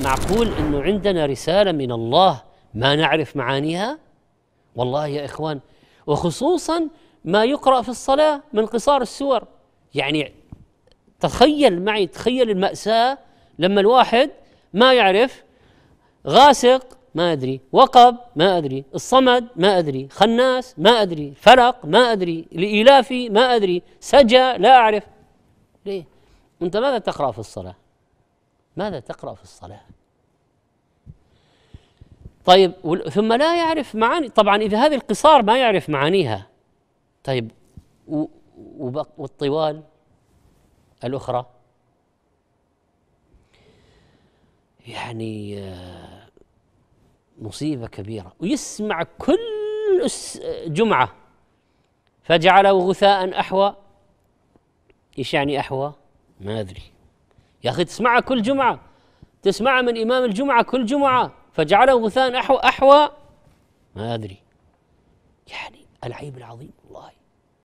معقول انه عندنا رساله من الله ما نعرف معانيها والله يا اخوان وخصوصا ما يقرا في الصلاه من قصار السور يعني تخيل معي تخيل الماساه لما الواحد ما يعرف غاسق ما ادري وقب ما ادري الصمد ما ادري خناس ما ادري فلق ما ادري الالافي ما ادري سجى لا اعرف ليه انت ماذا تقرا في الصلاه ماذا تقرأ في الصلاة طيب ثم لا يعرف معاني طبعا إذا هذه القصار ما يعرف معانيها طيب والطوال الأخرى يعني آه، مصيبة كبيرة ويسمع كل جمعة فجعله غثاء أحوى إيش يعني أحوى ما أدري يا أخي تسمعها كل جمعة تسمعها من إمام الجمعة كل جمعة فجعله غثان أحوى أحوى ما أدري يعني العيب العظيم والله